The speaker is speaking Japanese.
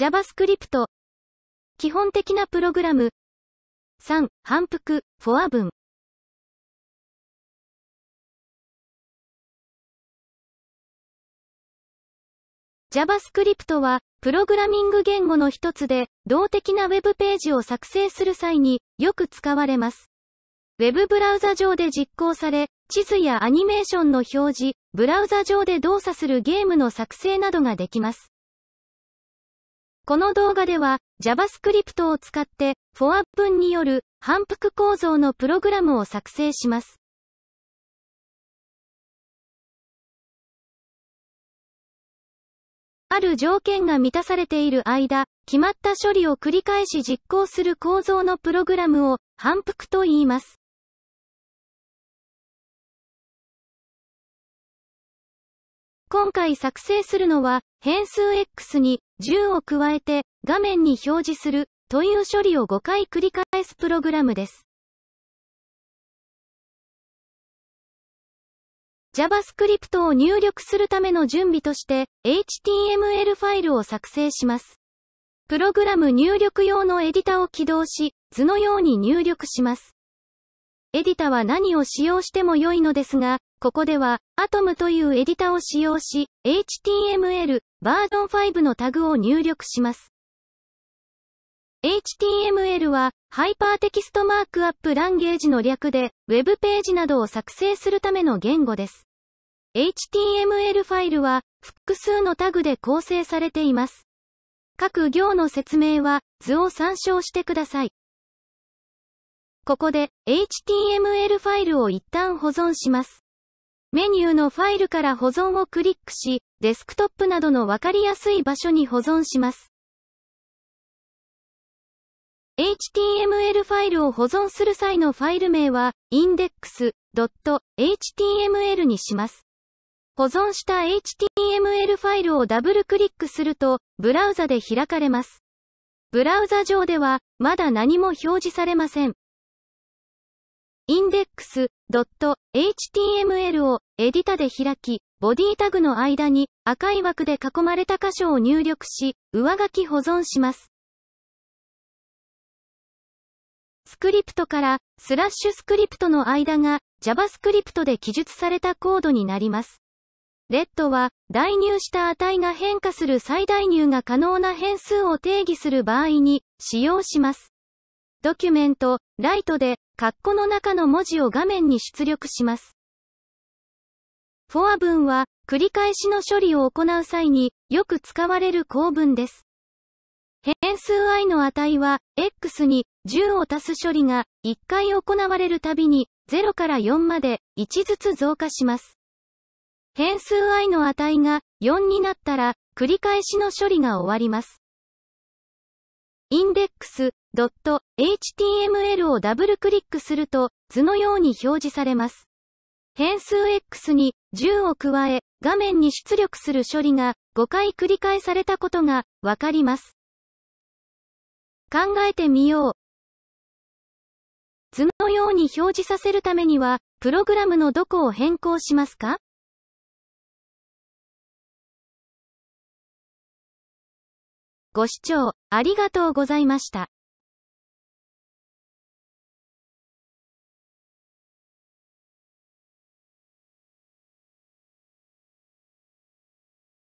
JavaScript 基本的なプログラム3反復フォア文 JavaScript は、プログラミング言語の一つで、動的なウェブページを作成する際に、よく使われます。ウェブブラウザ上で実行され、地図やアニメーションの表示、ブラウザ上で動作するゲームの作成などができます。この動画では JavaScript を使って for 文による反復構造のプログラムを作成します。ある条件が満たされている間、決まった処理を繰り返し実行する構造のプログラムを反復と言います。今回作成するのは、変数 X に10を加えて画面に表示するという処理を5回繰り返すプログラムです。JavaScript を入力するための準備として HTML ファイルを作成します。プログラム入力用のエディタを起動し、図のように入力します。エディタは何を使用しても良いのですが、ここでは、Atom というエディタを使用し、HTML バージョン5のタグを入力します。HTML は、ハイパーテキストマークアップランゲージの略で、ウェブページなどを作成するための言語です。HTML ファイルは、複数のタグで構成されています。各行の説明は、図を参照してください。ここで HTML ファイルを一旦保存します。メニューのファイルから保存をクリックし、デスクトップなどのわかりやすい場所に保存します。HTML ファイルを保存する際のファイル名は index.html にします。保存した HTML ファイルをダブルクリックすると、ブラウザで開かれます。ブラウザ上では、まだ何も表示されません。index.html をエディタで開き、ボディタグの間に赤い枠で囲まれた箇所を入力し、上書き保存します。スクリプトからスラッシュスクリプトの間が JavaScript で記述されたコードになります。レッドは代入した値が変化する最大入が可能な変数を定義する場合に使用します。ドキュメント、ライトで括弧の中の文字を画面に出力します。フォア文は、繰り返しの処理を行う際に、よく使われる構文です。変数 i の値は、x に10を足す処理が、1回行われるたびに、0から4まで、1ずつ増加します。変数 i の値が4になったら、繰り返しの処理が終わります。index.html をダブルクリックすると図のように表示されます。変数 x に10を加え画面に出力する処理が5回繰り返されたことがわかります。考えてみよう。図のように表示させるためにはプログラムのどこを変更しますかご視聴ありがとうございました。